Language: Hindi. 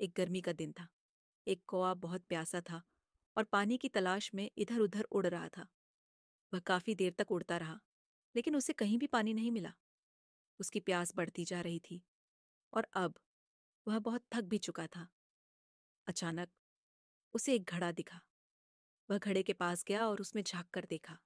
एक गर्मी का दिन था एक कौआ बहुत प्यासा था और पानी की तलाश में इधर उधर उड़ रहा था वह काफी देर तक उड़ता रहा लेकिन उसे कहीं भी पानी नहीं मिला उसकी प्यास बढ़ती जा रही थी और अब वह बहुत थक भी चुका था अचानक उसे एक घड़ा दिखा वह घड़े के पास गया और उसमें झांक कर देखा